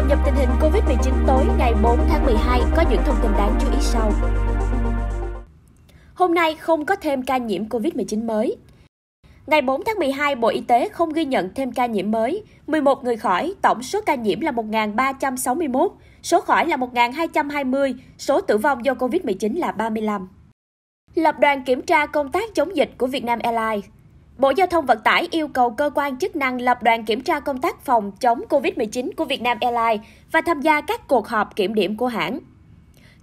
Cập nhật tình hình Covid-19 tối ngày 4 tháng 12 có những thông tin đáng chú ý sau. Hôm nay không có thêm ca nhiễm Covid-19 mới. Ngày 4 tháng 12, Bộ Y tế không ghi nhận thêm ca nhiễm mới, 11 người khỏi, tổng số ca nhiễm là 1.361, số khỏi là 1.220, số tử vong do Covid-19 là 35. Lập đoàn kiểm tra công tác chống dịch của việt nam Airlines Bộ Giao thông Vận tải yêu cầu cơ quan chức năng lập đoàn kiểm tra công tác phòng chống COVID-19 của Vietnam Airlines và tham gia các cuộc họp kiểm điểm của hãng.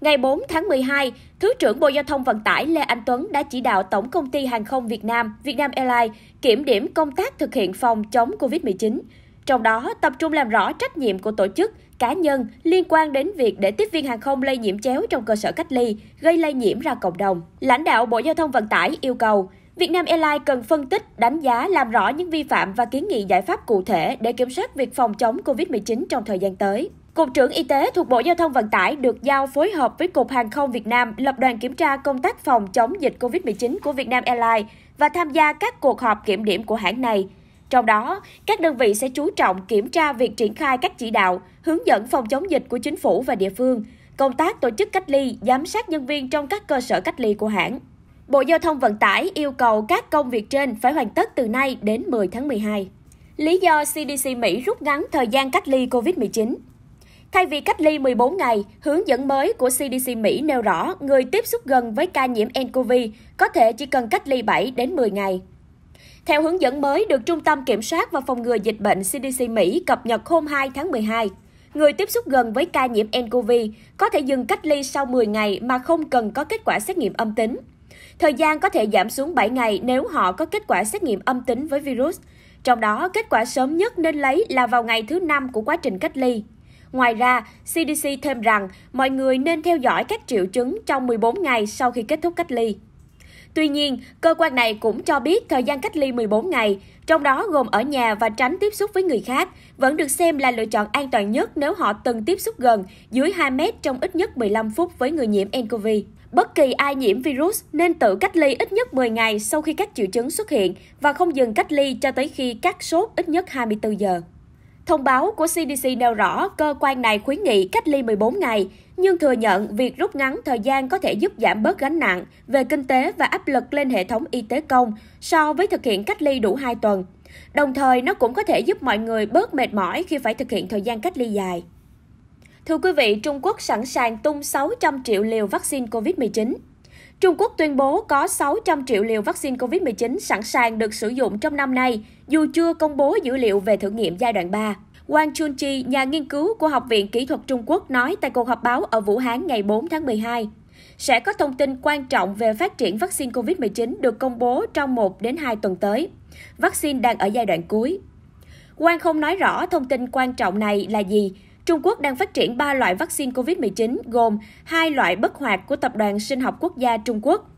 Ngày 4 tháng 12, Thứ trưởng Bộ Giao thông Vận tải Lê Anh Tuấn đã chỉ đạo Tổng công ty Hàng không Việt Nam, Vietnam Airlines kiểm điểm công tác thực hiện phòng chống COVID-19. Trong đó, tập trung làm rõ trách nhiệm của tổ chức, cá nhân liên quan đến việc để tiếp viên hàng không lây nhiễm chéo trong cơ sở cách ly, gây lây nhiễm ra cộng đồng. Lãnh đạo Bộ Giao thông Vận tải yêu cầu Việt Nam Airlines cần phân tích, đánh giá, làm rõ những vi phạm và kiến nghị giải pháp cụ thể để kiểm soát việc phòng chống COVID-19 trong thời gian tới. Cục trưởng Y tế thuộc Bộ Giao thông Vận tải được giao phối hợp với Cục Hàng không Việt Nam lập đoàn kiểm tra công tác phòng chống dịch COVID-19 của Việt Nam Airlines và tham gia các cuộc họp kiểm điểm của hãng này. Trong đó, các đơn vị sẽ chú trọng kiểm tra việc triển khai các chỉ đạo, hướng dẫn phòng chống dịch của chính phủ và địa phương, công tác tổ chức cách ly, giám sát nhân viên trong các cơ sở cách ly của hãng. Bộ Giao thông Vận tải yêu cầu các công việc trên phải hoàn tất từ nay đến 10 tháng 12. Lý do CDC Mỹ rút ngắn thời gian cách ly COVID-19 Thay vì cách ly 14 ngày, hướng dẫn mới của CDC Mỹ nêu rõ người tiếp xúc gần với ca nhiễm nCoV có thể chỉ cần cách ly 7 đến 10 ngày. Theo hướng dẫn mới được Trung tâm Kiểm soát và Phòng ngừa Dịch bệnh CDC Mỹ cập nhật hôm 2 tháng 12, người tiếp xúc gần với ca nhiễm nCoV có thể dừng cách ly sau 10 ngày mà không cần có kết quả xét nghiệm âm tính. Thời gian có thể giảm xuống 7 ngày nếu họ có kết quả xét nghiệm âm tính với virus. Trong đó, kết quả sớm nhất nên lấy là vào ngày thứ năm của quá trình cách ly. Ngoài ra, CDC thêm rằng mọi người nên theo dõi các triệu chứng trong 14 ngày sau khi kết thúc cách ly. Tuy nhiên, cơ quan này cũng cho biết thời gian cách ly 14 ngày, trong đó gồm ở nhà và tránh tiếp xúc với người khác, vẫn được xem là lựa chọn an toàn nhất nếu họ từng tiếp xúc gần dưới 2 mét trong ít nhất 15 phút với người nhiễm nCoV. Bất kỳ ai nhiễm virus nên tự cách ly ít nhất 10 ngày sau khi các triệu chứng xuất hiện và không dừng cách ly cho tới khi các sốt ít nhất 24 giờ. Thông báo của CDC nêu rõ cơ quan này khuyến nghị cách ly 14 ngày nhưng thừa nhận việc rút ngắn thời gian có thể giúp giảm bớt gánh nặng về kinh tế và áp lực lên hệ thống y tế công so với thực hiện cách ly đủ 2 tuần. Đồng thời, nó cũng có thể giúp mọi người bớt mệt mỏi khi phải thực hiện thời gian cách ly dài. Thưa quý vị, Trung Quốc sẵn sàng tung 600 triệu liều vaccine COVID-19. Trung Quốc tuyên bố có 600 triệu liều vaccine COVID-19 sẵn sàng được sử dụng trong năm nay, dù chưa công bố dữ liệu về thử nghiệm giai đoạn 3. Wang Chunchi, nhà nghiên cứu của Học viện Kỹ thuật Trung Quốc nói tại cuộc họp báo ở Vũ Hán ngày 4 tháng 12. Sẽ có thông tin quan trọng về phát triển vaccine COVID-19 được công bố trong 1 đến 2 tuần tới. Vaccine đang ở giai đoạn cuối. Quan không nói rõ thông tin quan trọng này là gì. Trung Quốc đang phát triển 3 loại vaccine COVID-19 gồm hai loại bất hoạt của Tập đoàn Sinh học Quốc gia Trung Quốc.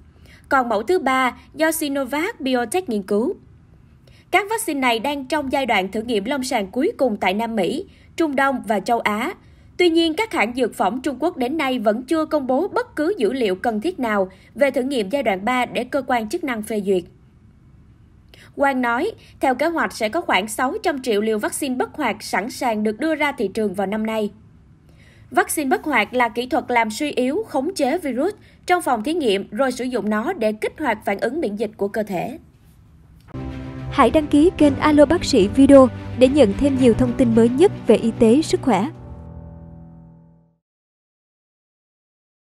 Còn mẫu thứ ba do Sinovac Biotech nghiên cứu. Các vaccine này đang trong giai đoạn thử nghiệm lâm sàng cuối cùng tại Nam Mỹ, Trung Đông và châu Á. Tuy nhiên, các hãng dược phẩm Trung Quốc đến nay vẫn chưa công bố bất cứ dữ liệu cần thiết nào về thử nghiệm giai đoạn 3 để cơ quan chức năng phê duyệt. Quang nói, theo kế hoạch sẽ có khoảng 600 triệu liều vaccine bất hoạt sẵn sàng được đưa ra thị trường vào năm nay. Vaccine bất hoạt là kỹ thuật làm suy yếu, khống chế virus trong phòng thí nghiệm rồi sử dụng nó để kích hoạt phản ứng miễn dịch của cơ thể hãy đăng ký kênh Alo Bác sĩ Video để nhận thêm nhiều thông tin mới nhất về y tế, sức khỏe.